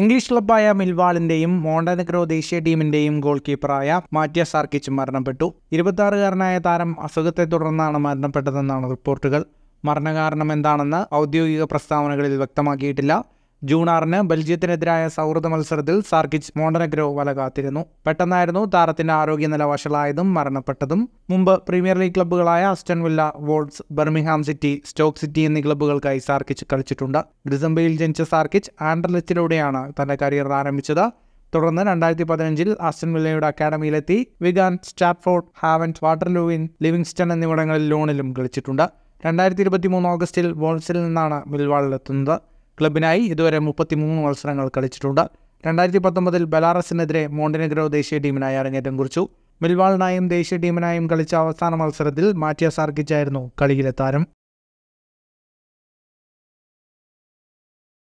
English ക്ലബ്ബായ മിൽവാളിന്റെയും മോണ്ടനഗ്രോ ദേശീയ ടീമിന്റെയും goal കീപ്പറായ മാറ്റിയ സാർക്കിച്ച് മരണപ്പെട്ടു ഇരുപത്തിയാറുകാരനായ താരം അസുഖത്തെ തുടർന്നാണ് മരണപ്പെട്ടതെന്നാണ് റിപ്പോർട്ടുകൾ മരണകാരണം എന്താണെന്ന് ഔദ്യോഗിക പ്രസ്താവനകളിൽ വ്യക്തമാക്കിയിട്ടില്ല ജൂൺ ആറിന് ബെൽജിയത്തിനെതിരായ സൗഹൃദ മത്സരത്തിൽ സാർക്കിച്ച് മോണ്ടനഗ്രോ വല കാത്തിരുന്നു പെട്ടെന്നായിരുന്നു താരത്തിന്റെ ആരോഗ്യനില വഷളായതും മരണപ്പെട്ടതും മുമ്പ് പ്രീമിയർ ലീഗ് ക്ലബ്ബുകളായ Aston Villa Wolves Birmingham City Stoke City എന്നീ ക്ലബ്ബുകൾക്കായി സാർക്കിച്ച് കളിച്ചിട്ടുണ്ട് ഡിസംബറിൽ ജനിച്ച സാർക്കിച്ച് ആൻഡർലെറ്റിലൂടെയാണ് തന്റെ കരിയർ ആരംഭിച്ചത് തുടർന്ന് രണ്ടായിരത്തി പതിനഞ്ചിൽ ആസ്റ്റൻ വില്ലയുടെ അക്കാഡമിയിലെത്തി വിഗാൻ സ്റ്റാറ്റ്ഫോർഡ് ഹാവൻസ് വാട്ടർലൂവിൻ ലിവിങ്സ്റ്റൺ എന്നിവിടങ്ങളിൽ ലോണിലും കളിച്ചിട്ടുണ്ട് രണ്ടായിരത്തി ഇരുപത്തി മൂന്ന് ഓഗസ്റ്റിൽ വോൾസിൽ നിന്നാണ് മിൽവാളിലെത്തുന്നത് ക്ലബിനായി ഇതുവരെ മുപ്പത്തിമൂന്ന് മത്സരങ്ങൾ കളിച്ചിട്ടുണ്ട് രണ്ടായിരത്തി പത്തൊമ്പതിൽ ബലാറസിനെതിരെ മോണ്ടിനെഗ്രോ ദേശീയ ടീമിനായി അരങ്ങേറ്റം കുറിച്ചു മിൽവാളിനായും ദേശീയ ടീമിനായും കളിച്ച അവസാന മത്സരത്തിൽ മാറ്റിയ സാർക്കിച്ചായിരുന്നു കളിയിലെ താരം